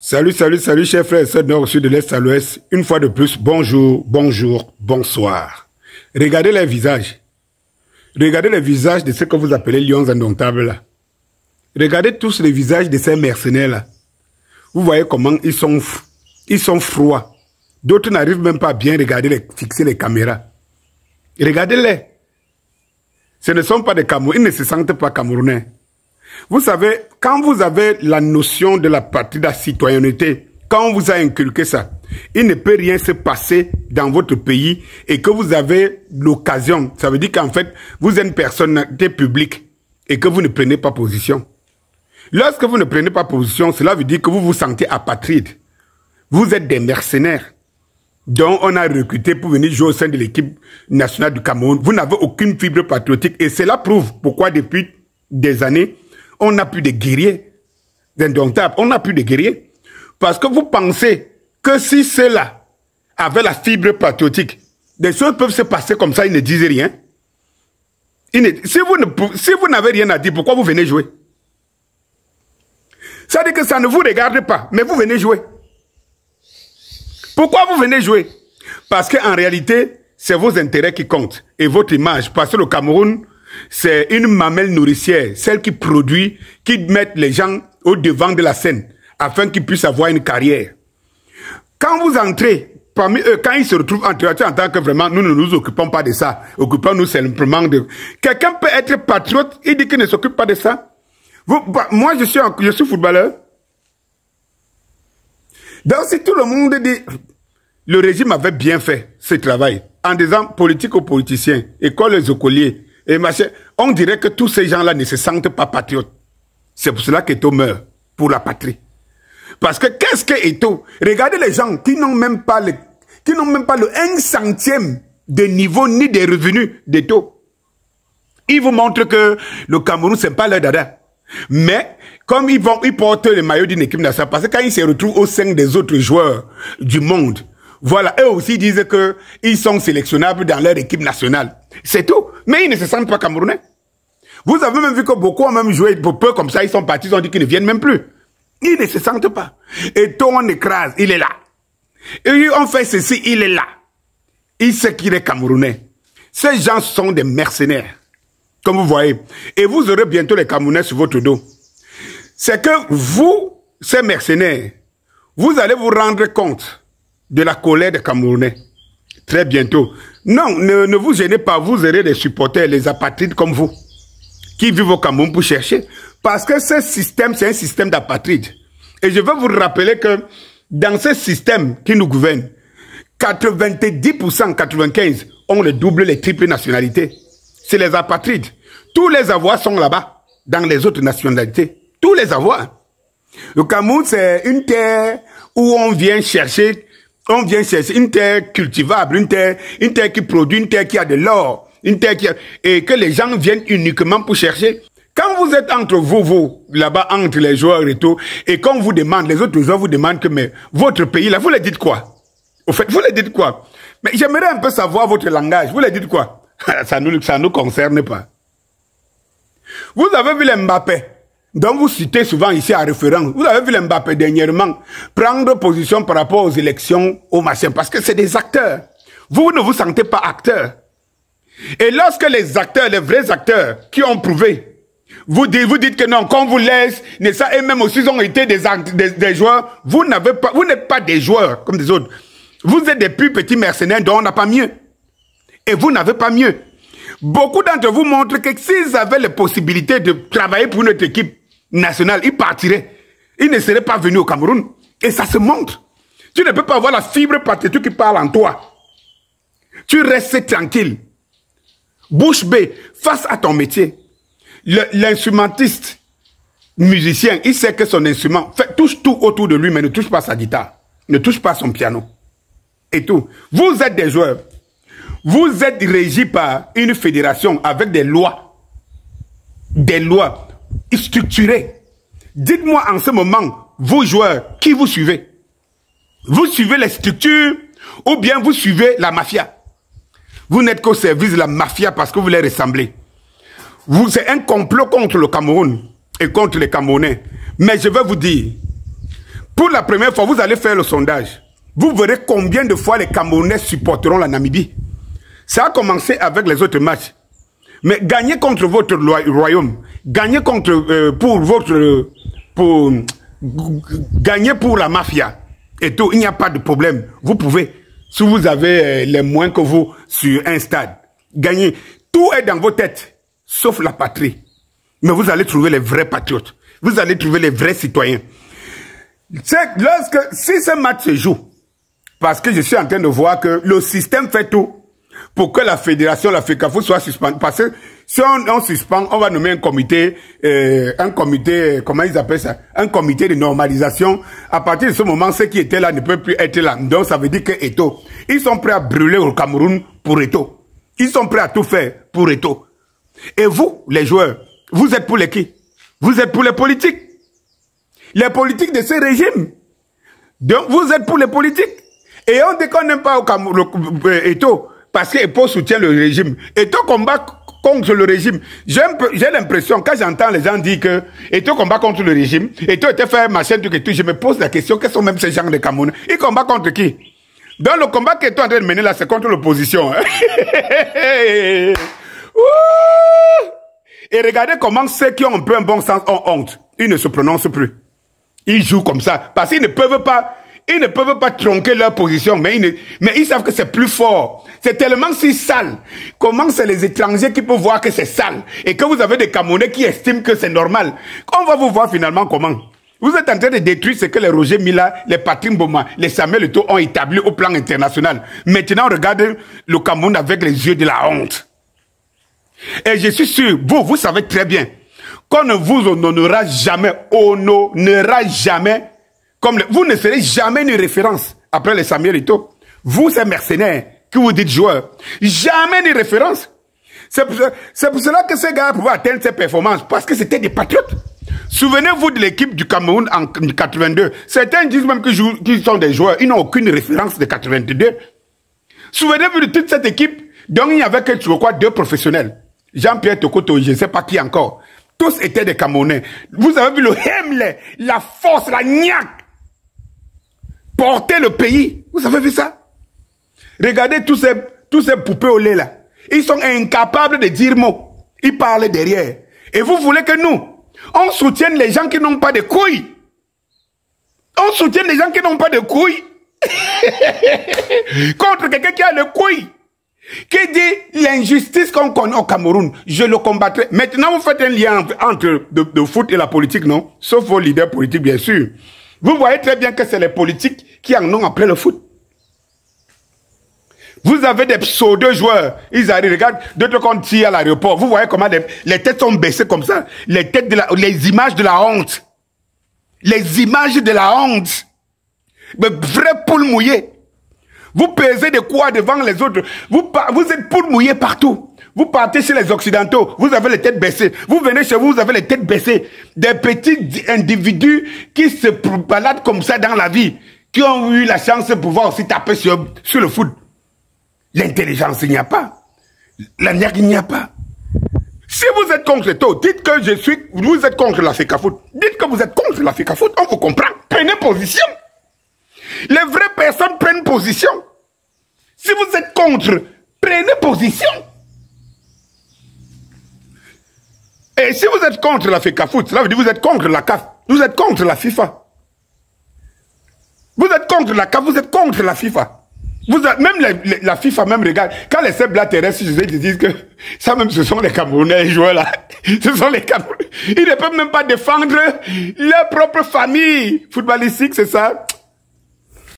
Salut, salut, salut, chers frères et sœurs nord, sud, de l'est à l'ouest. Une fois de plus, bonjour, bonjour, bonsoir. Regardez les visages. Regardez les visages de ceux que vous appelez lions indomptables. Regardez tous les visages de ces mercenaires là. Vous voyez comment ils sont, ils sont froids. D'autres n'arrivent même pas à bien regarder les, fixer les caméras. Regardez-les. Ce ne sont pas des Camerounais, ils ne se sentent pas Camerounais. Vous savez, quand vous avez la notion de la partie de la citoyenneté, quand on vous a inculqué ça, il ne peut rien se passer dans votre pays et que vous avez l'occasion. Ça veut dire qu'en fait, vous êtes une personnalité publique et que vous ne prenez pas position. Lorsque vous ne prenez pas position, cela veut dire que vous vous sentez apatride. Vous êtes des mercenaires dont on a recruté pour venir jouer au sein de l'équipe nationale du Cameroun. Vous n'avez aucune fibre patriotique et cela prouve pourquoi depuis des années, on n'a plus de guerriers, d'indomptables. On n'a plus de guerriers. Parce que vous pensez que si cela là, la fibre patriotique, des choses peuvent se passer comme ça, ils ne disent rien. ne, si vous n'avez rien à dire, pourquoi vous venez jouer Ça dit que ça ne vous regarde pas, mais vous venez jouer. Pourquoi vous venez jouer Parce qu'en réalité, c'est vos intérêts qui comptent et votre image. Parce que le Cameroun, c'est une mamelle nourricière, celle qui produit, qui met les gens au devant de la scène, afin qu'ils puissent avoir une carrière. Quand vous entrez parmi eux, quand ils se retrouvent en en tant que vraiment, nous ne nous occupons pas de ça. Occupons-nous simplement de... Quelqu'un peut être patriote, il dit qu'il ne s'occupe pas de ça. Bah, moi, je suis, je suis footballeur. Donc, si tout le monde dit, le régime avait bien fait ce travail, en disant politique aux politiciens, école aux écoliers, et On dirait que tous ces gens-là ne se sentent pas patriotes. C'est pour cela qu'Eto meurt, pour la patrie. Parce que qu'est-ce que Regardez les gens qui n'ont même pas le, qui n'ont même pas le 1 centième de niveau ni des revenus d'Eto. Ils vous montrent que le Cameroun, c'est pas leur dada. Mais, comme ils vont, ils portent le maillot d'une équipe nationale, parce que quand ils se retrouvent au sein des autres joueurs du monde, voilà, eux aussi disent que ils sont sélectionnables dans leur équipe nationale. C'est tout. Mais ils ne se sentent pas camerounais. Vous avez même vu que beaucoup ont même joué pour peu comme ça, ils sont partis, ils ont dit qu'ils ne viennent même plus. Ils ne se sentent pas. Et toi, on écrase, il est là. Et on fait ceci, il est là. Il sait qu'il est camerounais. Ces gens sont des mercenaires, comme vous voyez. Et vous aurez bientôt les camerounais sur votre dos. C'est que vous, ces mercenaires, vous allez vous rendre compte de la colère des Camerounais. Très bientôt. Non, ne, ne vous gênez pas, vous aurez des supporters, les apatrides comme vous, qui vivent au Cameroun pour chercher. Parce que ce système, c'est un système d'apatrides. Et je veux vous rappeler que dans ce système qui nous gouverne, 90%, 95% ont le double, les triples nationalités. C'est les apatrides. Tous les avoirs sont là-bas, dans les autres nationalités. Tous les avoirs. Le Cameroun, c'est une terre où on vient chercher on vient chercher une terre cultivable, une terre, une terre qui produit, une terre qui a de l'or, une terre qui et que les gens viennent uniquement pour chercher. Quand vous êtes entre vous, vous, là-bas, entre les joueurs et tout, et qu'on vous demande, les autres joueurs vous demandent que, mais, votre pays, là, vous les dites quoi? Au fait, vous les dites quoi? Mais j'aimerais un peu savoir votre langage. Vous les dites quoi? ça nous, ça nous concerne pas. Vous avez vu les Mbappé. Donc vous citez souvent ici à référence, vous avez vu Mbappé dernièrement prendre position par rapport aux élections au Maroc parce que c'est des acteurs. Vous ne vous sentez pas acteur. Et lorsque les acteurs, les vrais acteurs qui ont prouvé, vous dites, que non, qu'on vous laisse, et même aussi ils ont été des, des, des joueurs, vous n'avez pas, vous n'êtes pas des joueurs comme des autres. Vous êtes des plus petits mercenaires dont on n'a pas mieux. Et vous n'avez pas mieux. Beaucoup d'entre vous montrent que s'ils avaient les possibilité de travailler pour notre équipe nationale, ils partiraient. Ils ne seraient pas venus au Cameroun. Et ça se montre. Tu ne peux pas avoir la fibre patriotique qui parle en toi. Tu restes tranquille. Bouche bée, face à ton métier. L'instrumentiste, musicien, il sait que son instrument fait, touche tout autour de lui, mais ne touche pas sa guitare. Ne touche pas son piano. Et tout. Vous êtes des joueurs. Vous êtes régi par une fédération avec des lois, des lois structurées. Dites-moi en ce moment, vous joueurs, qui vous suivez Vous suivez les structures ou bien vous suivez la mafia Vous n'êtes qu'au service de la mafia parce que vous les ressemblez. Vous, c'est un complot contre le Cameroun et contre les Camerounais. Mais je vais vous dire, pour la première fois, vous allez faire le sondage. Vous verrez combien de fois les Camerounais supporteront la Namibie. Ça a commencé avec les autres matchs. Mais gagner contre votre royaume, gagner contre euh, pour votre pour gagner pour la mafia et tout, il n'y a pas de problème. Vous pouvez, si vous avez euh, les moins que vous sur un stade, gagner. Tout est dans vos têtes, sauf la patrie. Mais vous allez trouver les vrais patriotes. Vous allez trouver les vrais citoyens. C'est lorsque si ce match se joue, parce que je suis en train de voir que le système fait tout pour que la fédération, la FECAFO soit suspendue. Parce que si on, suspend, on va nommer un comité, euh, un comité, comment ils appellent ça Un comité de normalisation. À partir de ce moment, ceux qui étaient là ne peuvent plus être là. Donc ça veut dire que Eto, ils sont prêts à brûler au Cameroun pour Eto. Ils sont prêts à tout faire pour Eto. Et vous, les joueurs, vous êtes pour les qui Vous êtes pour les politiques. Les politiques de ce régime. Donc vous êtes pour les politiques. Et on ne déconne pas au Cameroun, euh, Eto parce que Epo soutient le régime. Et ton combat contre le régime. J'ai l'impression, quand j'entends les gens dire que et toi combat contre le régime, et toi était fait machin, truc et tout, je me pose la question, quels sont même ces gens de Cameroun Ils combattent contre qui Dans le combat que tu es en train de mener là, c'est contre l'opposition. Hein. et regardez comment ceux qui ont un peu un bon sens ont honte. Ils ne se prononcent plus. Ils jouent comme ça. Parce qu'ils ne peuvent pas ils ne peuvent pas tronquer leur position, mais ils, mais savent que c'est plus fort. C'est tellement si sale. Comment c'est les étrangers qui peuvent voir que c'est sale et que vous avez des Camerounais qui estiment que c'est normal On va vous voir finalement comment. Vous êtes en train de détruire ce que les Roger Mila, les Patrick Boma, les Samuel ont établi au plan international. Maintenant, regardez le Cameroun avec les yeux de la honte. Et je suis sûr, vous, vous savez très bien qu'on ne vous honorera jamais, On honorera jamais comme vous ne serez jamais une référence après les Samirito. Vous, ces mercenaires que vous dites joueurs, jamais une référence. C'est pour, cela que ces gars pouvaient atteindre ces performances, parce que c'était des patriotes. Souvenez-vous de l'équipe du Cameroun en 82. Certains disent même qu'ils sont des joueurs. Ils n'ont aucune référence de 82. Souvenez-vous de toute cette équipe dont il n'y avait que, quoi, deux professionnels. Jean-Pierre Tokoto, je ne sais pas qui encore. Tous étaient des Camerounais. Vous avez vu le Hemle, la force, la niaque porter le pays. Vous avez vu ça Regardez tous ces, tous ces poupées au lait là. Ils sont incapables de dire mot. Ils parlent derrière. Et vous voulez que nous, on soutienne les gens qui n'ont pas de couilles. On soutienne les gens qui n'ont pas de couilles. Contre quelqu'un qui a le couille. Qui dit l'injustice qu'on connaît au Cameroun, je le combattrai. Maintenant, vous faites un lien entre le foot et la politique, non Sauf vos leaders politiques, bien sûr. Vous voyez très bien que c'est les politiques qui en ont après le foot. Vous avez des pseudo-joueurs. Ils arrivent, regarde, d'autres qu'on tire à l'aéroport. Vous voyez comment les, têtes sont baissées comme ça. Les têtes les images de la honte. Les images de la honte. Mais vrai poule mouillée. Vous pesez de quoi devant les autres. Vous, vous êtes poule mouillé partout. Vous partez chez les Occidentaux, vous avez les têtes baissées. Vous venez chez vous, vous avez les têtes baissées. Des petits individus qui se baladent comme ça dans la vie qui ont eu la chance de pouvoir aussi taper sur, le foot. L'intelligence, il n'y a pas. La niaque, il n'y a pas. Si vous êtes contre le dites que je suis, vous êtes contre la Foot. Dites que vous êtes contre la Foot. on vous comprend. Prenez position. Les vraies personnes prennent position. Si vous êtes contre, prenez position. Et si vous êtes contre la Foot, cela veut dire que vous êtes contre la CAF, vous êtes contre la FIFA. Vous êtes contre la CAF, vous êtes contre la FIFA. Vous êtes, même la FIFA même regarde, quand les si je sais, ils disent que ça même ce sont les Camerounais, joueurs là. Ce sont les Camerounais. Ils ne peuvent même pas défendre leur propre famille footballistique, c'est ça.